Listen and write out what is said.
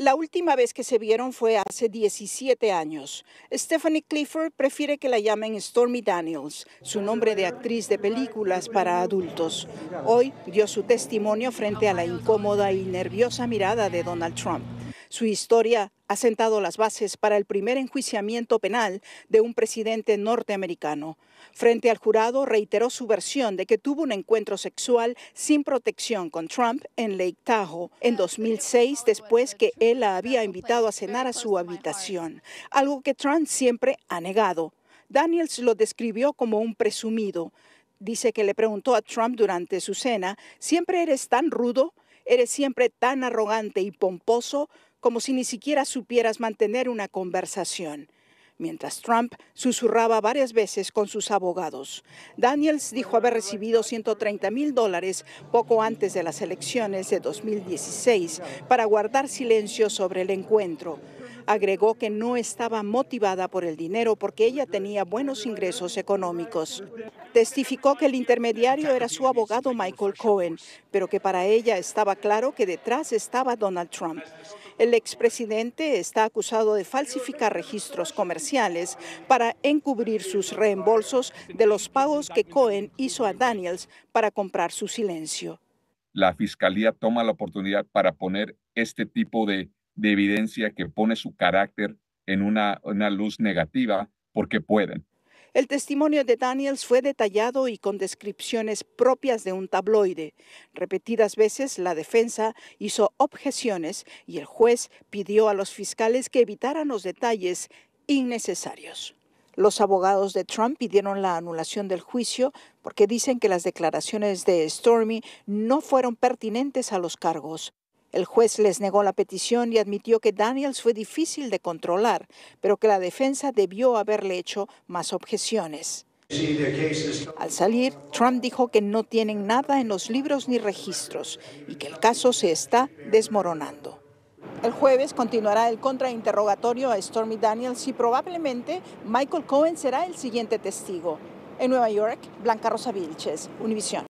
La última vez que se vieron fue hace 17 años. Stephanie Clifford prefiere que la llamen Stormy Daniels, su nombre de actriz de películas para adultos. Hoy dio su testimonio frente a la incómoda y nerviosa mirada de Donald Trump. Su historia ha sentado las bases para el primer enjuiciamiento penal de un presidente norteamericano. Frente al jurado reiteró su versión de que tuvo un encuentro sexual sin protección con Trump en Lake Tahoe en 2006 ah, después que él la había invitado a cenar a su habitación, algo que Trump siempre ha negado. Daniels lo describió como un presumido. Dice que le preguntó a Trump durante su cena, ¿siempre eres tan rudo? ¿Eres siempre tan arrogante y pomposo? como si ni siquiera supieras mantener una conversación mientras Trump susurraba varias veces con sus abogados. Daniels dijo haber recibido 130 mil dólares poco antes de las elecciones de 2016 para guardar silencio sobre el encuentro. Agregó que no estaba motivada por el dinero porque ella tenía buenos ingresos económicos. Testificó que el intermediario era su abogado Michael Cohen, pero que para ella estaba claro que detrás estaba Donald Trump. El expresidente está acusado de falsificar registros comerciales para encubrir sus reembolsos de los pagos que Cohen hizo a Daniels para comprar su silencio. La fiscalía toma la oportunidad para poner este tipo de de evidencia que pone su carácter en una, luz negativa porque pueden. El testimonio de Daniels fue detallado y con descripciones propias de un tabloide. Repetidas veces la defensa hizo objeciones y el juez pidió a los fiscales que evitaran los detalles innecesarios. Los abogados de Trump pidieron la anulación del juicio porque dicen que las declaraciones de Stormy no fueron pertinentes a los cargos. El juez les negó la petición y admitió que Daniels fue difícil de controlar, pero que la defensa debió haberle hecho más objeciones. Al salir, Trump dijo que no tienen nada en los libros ni registros y que el caso se está desmoronando. El jueves continuará el contrainterrogatorio a Stormy Daniels y probablemente Michael Cohen será el siguiente testigo. En Nueva York, Blanca Rosa Vilches, Univisión.